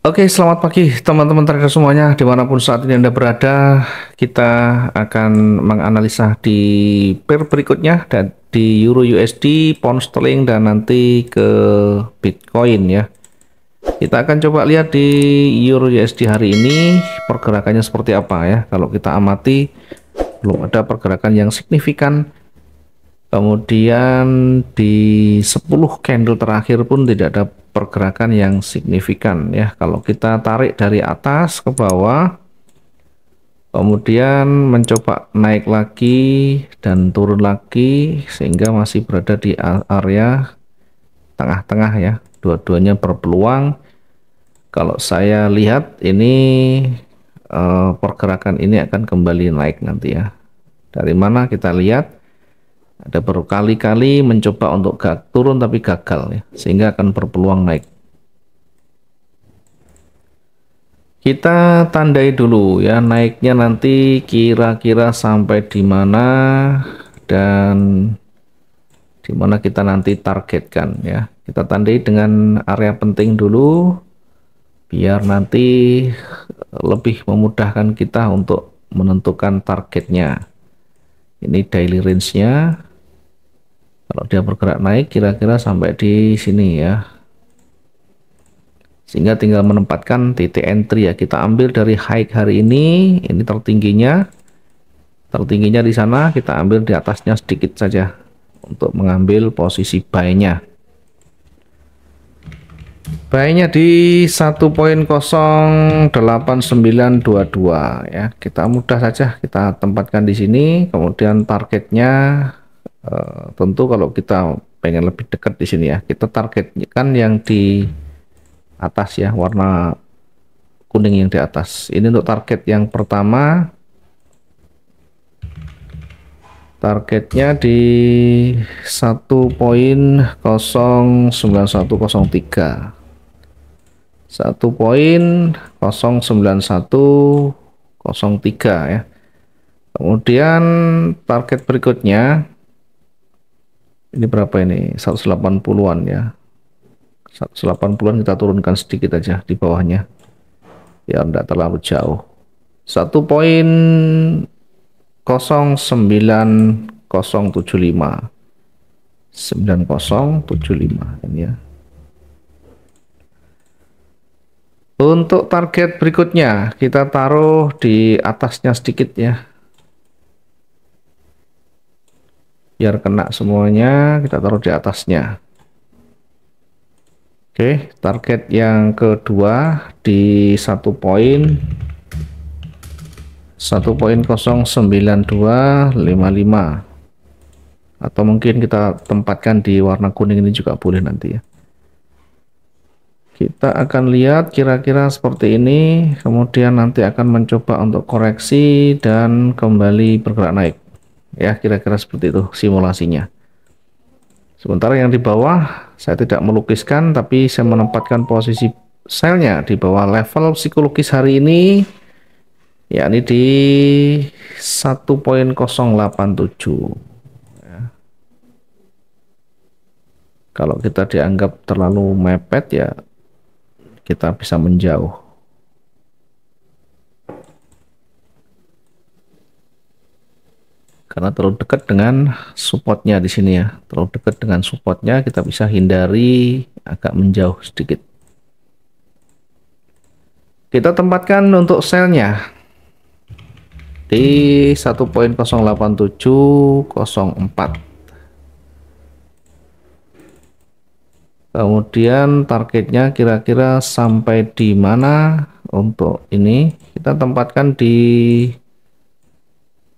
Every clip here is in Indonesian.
Oke, selamat pagi teman-teman trader semuanya dimanapun saat ini Anda berada. Kita akan menganalisa di pair berikutnya dan di Euro USD, Pound Sterling dan nanti ke Bitcoin ya. Kita akan coba lihat di Euro USD hari ini pergerakannya seperti apa ya. Kalau kita amati belum ada pergerakan yang signifikan. Kemudian di 10 candle terakhir pun tidak ada pergerakan yang signifikan ya kalau kita tarik dari atas ke bawah kemudian mencoba naik lagi dan turun lagi sehingga masih berada di area tengah-tengah ya dua-duanya berpeluang kalau saya lihat ini eh, pergerakan ini akan kembali naik nanti ya dari mana kita lihat ada berkali-kali mencoba untuk gak turun tapi gagal ya, sehingga akan berpeluang naik. Kita tandai dulu ya naiknya nanti kira-kira sampai di mana dan di mana kita nanti targetkan ya. Kita tandai dengan area penting dulu biar nanti lebih memudahkan kita untuk menentukan targetnya. Ini daily range-nya kalau dia bergerak naik kira-kira sampai di sini ya sehingga tinggal menempatkan titik entry ya kita ambil dari high hari ini ini tertingginya tertingginya di sana kita ambil di atasnya sedikit saja untuk mengambil posisi buy-nya buy-nya di 1.08922 ya kita mudah saja kita tempatkan di sini kemudian targetnya Eh, tentu kalau kita pengen lebih dekat di sini ya, kita kan yang di atas ya, warna kuning yang di atas. Ini untuk target yang pertama. Targetnya di 1.09103. 1.09103 ya. Kemudian target berikutnya ini berapa ini 180-an ya 180-an kita turunkan sedikit aja di bawahnya ya, tidak terlalu jauh 1.09075 9075 ini ya untuk target berikutnya kita taruh di atasnya sedikit ya biar kena semuanya kita taruh di atasnya oke target yang kedua di satu poin satu poin sembilan dua lima lima atau mungkin kita tempatkan di warna kuning ini juga boleh nanti ya kita akan lihat kira-kira seperti ini kemudian nanti akan mencoba untuk koreksi dan kembali bergerak naik ya kira-kira seperti itu simulasinya sementara yang di bawah saya tidak melukiskan tapi saya menempatkan posisi selnya di bawah level psikologis hari ini yakni di 1.087 ya. kalau kita dianggap terlalu mepet ya kita bisa menjauh karena terlalu dekat dengan supportnya di sini ya terlalu dekat dengan supportnya kita bisa hindari agak menjauh sedikit kita tempatkan untuk selnya di 1.08704 kemudian targetnya kira-kira sampai di mana untuk ini kita tempatkan di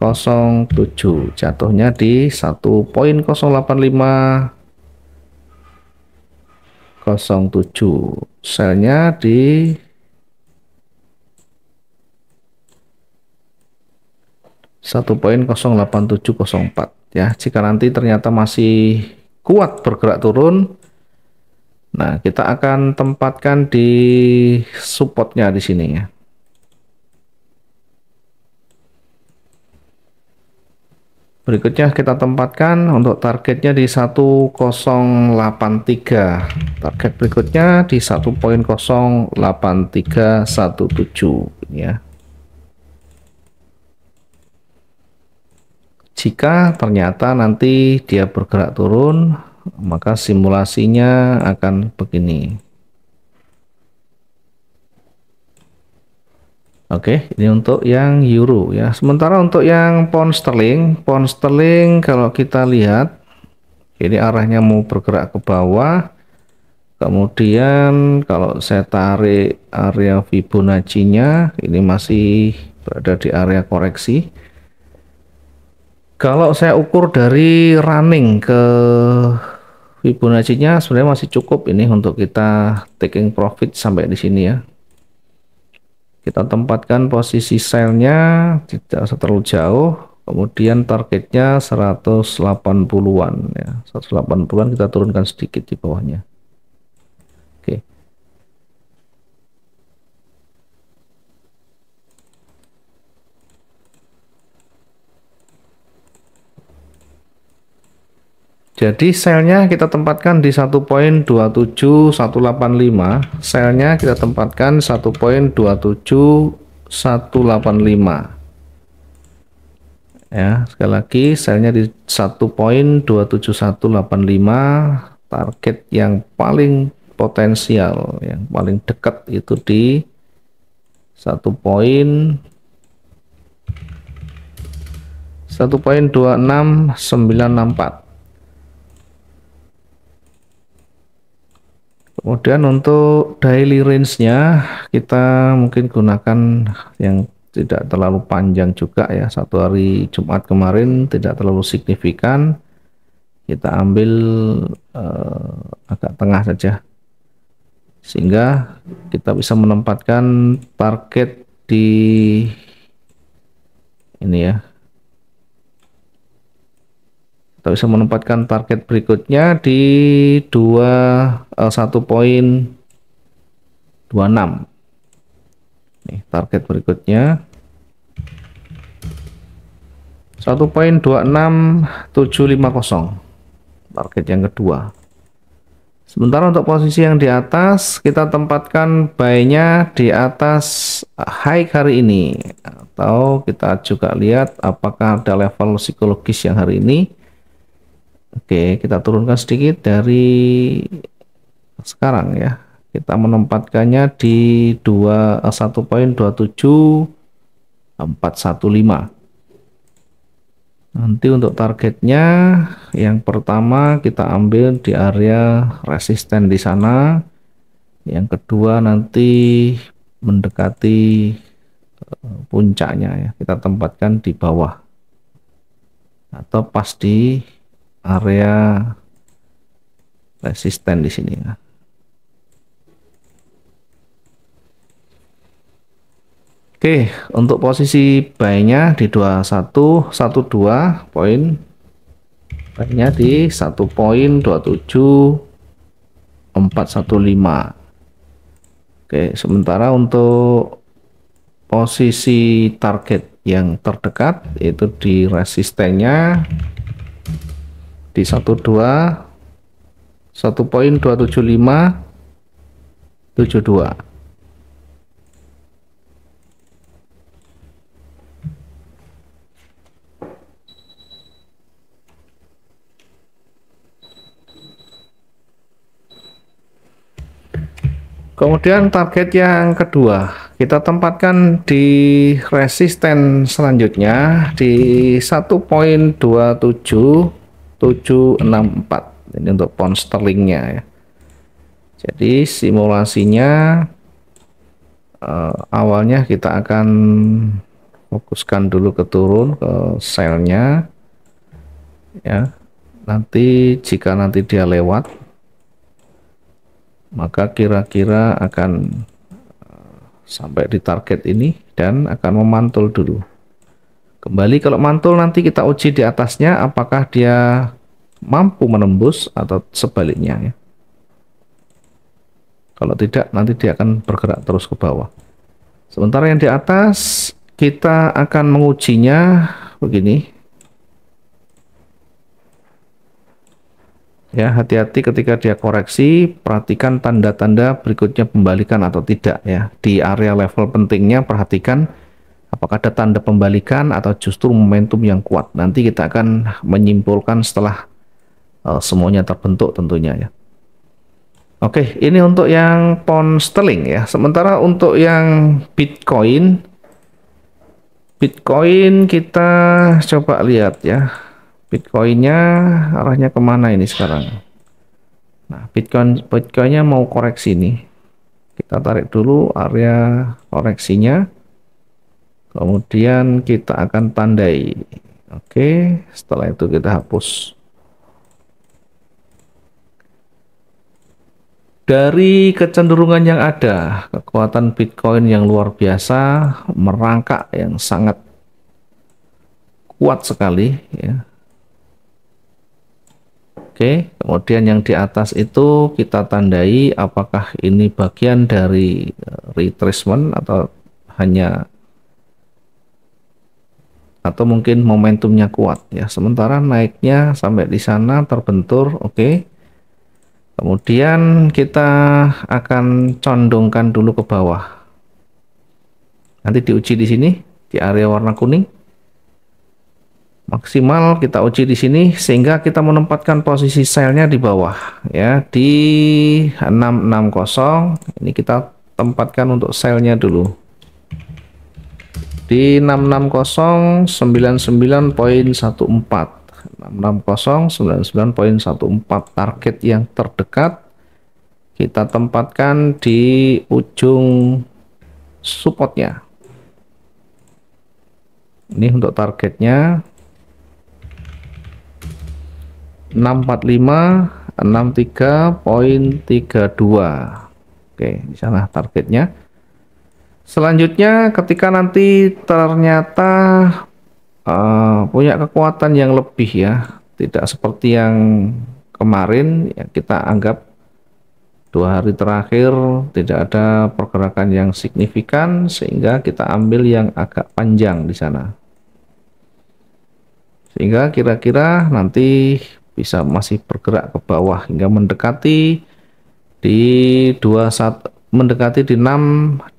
0.07 jatuhnya di 1.085 07 selnya di satu poin 08704 ya jika nanti ternyata masih kuat bergerak turun nah kita akan tempatkan di supportnya di sini ya Berikutnya kita tempatkan untuk targetnya di 1083. Target berikutnya di 1.08317 ya. Jika ternyata nanti dia bergerak turun, maka simulasinya akan begini. Oke, okay, ini untuk yang euro ya. Sementara untuk yang pound sterling, pound sterling kalau kita lihat ini arahnya mau bergerak ke bawah. Kemudian kalau saya tarik area Fibonacci-nya, ini masih berada di area koreksi. Kalau saya ukur dari running ke Fibonacci-nya sebenarnya masih cukup ini untuk kita taking profit sampai di sini ya kita tempatkan posisi selnya tidak terlalu jauh kemudian targetnya 180-an ya 180-an kita turunkan sedikit di bawahnya Jadi selnya kita tempatkan di 1.27185, selnya kita tempatkan 1.27185. Ya, sekali lagi selnya di 1.27185, target yang paling potensial, yang paling dekat itu di 1. 1.26964 Kemudian untuk daily range-nya kita mungkin gunakan yang tidak terlalu panjang juga ya. Satu hari Jumat kemarin tidak terlalu signifikan. Kita ambil uh, agak tengah saja. Sehingga kita bisa menempatkan target di ini ya kita bisa menempatkan target berikutnya di 2 eh, 1.26 nih target berikutnya 1.26750 target yang kedua sementara untuk posisi yang di atas kita tempatkan buy-nya di atas high hari ini atau kita juga lihat apakah ada level psikologis yang hari ini Oke, kita turunkan sedikit dari sekarang ya. Kita menempatkannya di 2 1.27 415. Nanti untuk targetnya yang pertama kita ambil di area resisten di sana. Yang kedua nanti mendekati eh, puncaknya ya. Kita tempatkan di bawah atau pas di area resisten di sini ya. Oke, untuk posisi buy-nya di 12 poin buy-nya di 1 poin 27 415. Oke, sementara untuk posisi target yang terdekat yaitu di resistennya di 12 1.275 72 Kemudian target yang kedua, kita tempatkan di resisten selanjutnya di 1.27 764 ini untuk pound sterlingnya ya jadi simulasinya uh, awalnya kita akan fokuskan dulu ke turun ke selnya ya nanti jika nanti dia lewat maka kira-kira akan eh, sampai di target ini dan akan memantul dulu Kembali kalau mantul nanti kita uji di atasnya apakah dia mampu menembus atau sebaliknya ya. Kalau tidak nanti dia akan bergerak terus ke bawah. Sementara yang di atas kita akan mengujinya begini. Ya, hati-hati ketika dia koreksi, perhatikan tanda-tanda berikutnya pembalikan atau tidak ya. Di area level pentingnya perhatikan apakah ada tanda pembalikan atau justru momentum yang kuat nanti kita akan menyimpulkan setelah uh, semuanya terbentuk tentunya ya oke ini untuk yang pound sterling ya sementara untuk yang bitcoin bitcoin kita coba lihat ya bitcoinnya arahnya kemana ini sekarang nah bitcoin bitcoinnya mau koreksi nih kita tarik dulu area koreksinya kemudian kita akan tandai oke setelah itu kita hapus dari kecenderungan yang ada kekuatan Bitcoin yang luar biasa merangkak yang sangat kuat sekali ya Oke, kemudian yang di atas itu kita tandai apakah ini bagian dari eh, retracement atau hanya atau mungkin momentumnya kuat ya sementara naiknya sampai di sana terbentur oke okay. kemudian kita akan condongkan dulu ke bawah nanti diuji di sini di area warna kuning maksimal kita uji di sini sehingga kita menempatkan posisi selnya di bawah ya di 660 ini kita tempatkan untuk selnya dulu di 66099.14 66099.14 target yang terdekat kita tempatkan di ujung supportnya ini untuk targetnya 645 63.32 oke di sana targetnya Selanjutnya ketika nanti ternyata uh, punya kekuatan yang lebih ya, tidak seperti yang kemarin ya kita anggap dua hari terakhir tidak ada pergerakan yang signifikan sehingga kita ambil yang agak panjang di sana sehingga kira-kira nanti bisa masih bergerak ke bawah hingga mendekati di 21 mendekati di 62082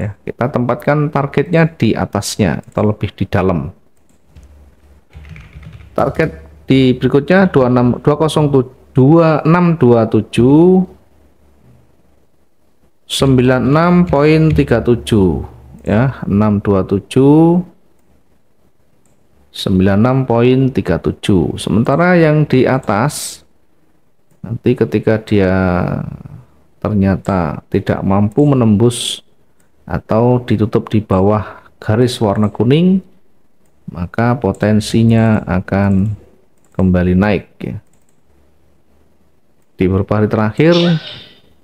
ya. Kita tempatkan targetnya di atasnya atau lebih di dalam. Target di berikutnya 26 poin 2627 96.37 ya 627 96.37 sementara yang di atas nanti ketika dia ternyata tidak mampu menembus atau ditutup di bawah garis warna kuning maka potensinya akan kembali naik ya. di beberapa hari terakhir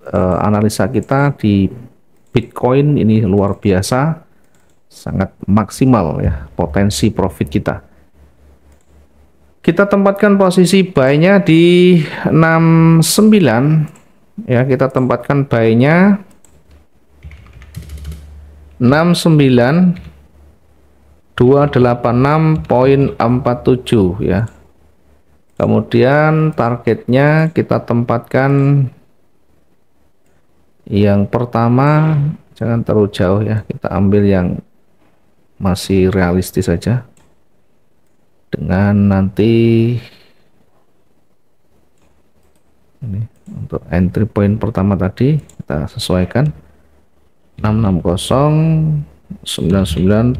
eh, analisa kita di Bitcoin ini luar biasa sangat maksimal ya potensi profit kita kita tempatkan posisi buy-nya di 69 ya kita tempatkan buy-nya 69286.47 ya kemudian targetnya kita tempatkan yang pertama jangan terlalu jauh ya kita ambil yang masih realistis saja dengan nanti ini untuk entry point pertama tadi kita sesuaikan 660 99.14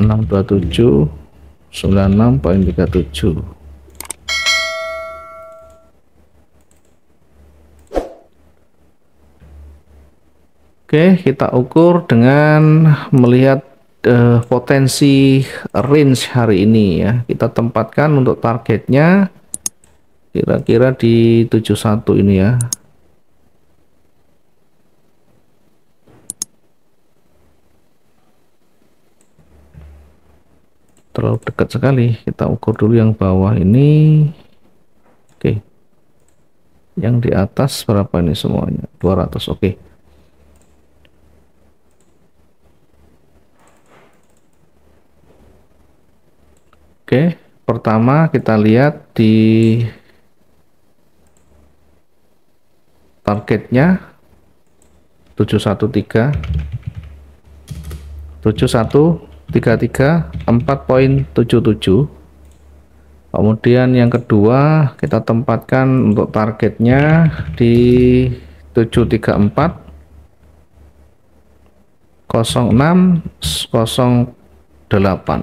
627 96.37 Oke, kita ukur dengan melihat uh, potensi range hari ini ya. Kita tempatkan untuk targetnya kira-kira di 71 ini ya. terlalu dekat sekali kita ukur dulu yang bawah ini oke yang di atas berapa ini semuanya 200 oke Oke, pertama kita lihat di targetnya 713 7133 Kemudian yang kedua kita tempatkan untuk targetnya di 734 0608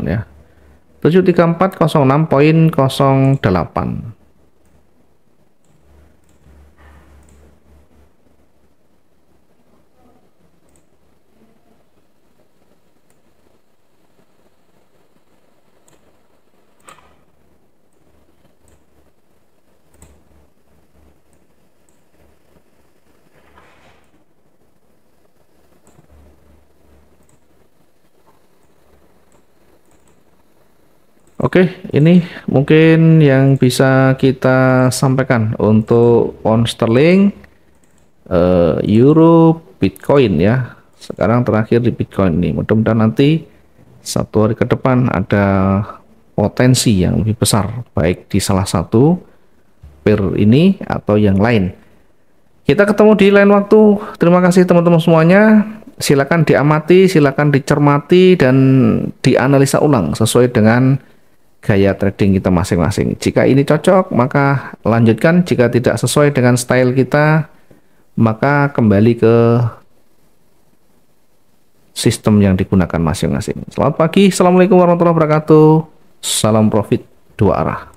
ya poin delapan Oke, ini mungkin yang bisa kita sampaikan untuk pound sterling, uh, euro, bitcoin ya. Sekarang terakhir di bitcoin ini. Mudah-mudahan nanti satu hari ke depan ada potensi yang lebih besar, baik di salah satu pair ini atau yang lain. Kita ketemu di lain waktu. Terima kasih teman-teman semuanya. Silakan diamati, silakan dicermati dan dianalisa ulang sesuai dengan gaya trading kita masing-masing. Jika ini cocok, maka lanjutkan. Jika tidak sesuai dengan style kita, maka kembali ke sistem yang digunakan masing-masing. Selamat pagi, Assalamualaikum warahmatullahi wabarakatuh. Salam profit dua arah.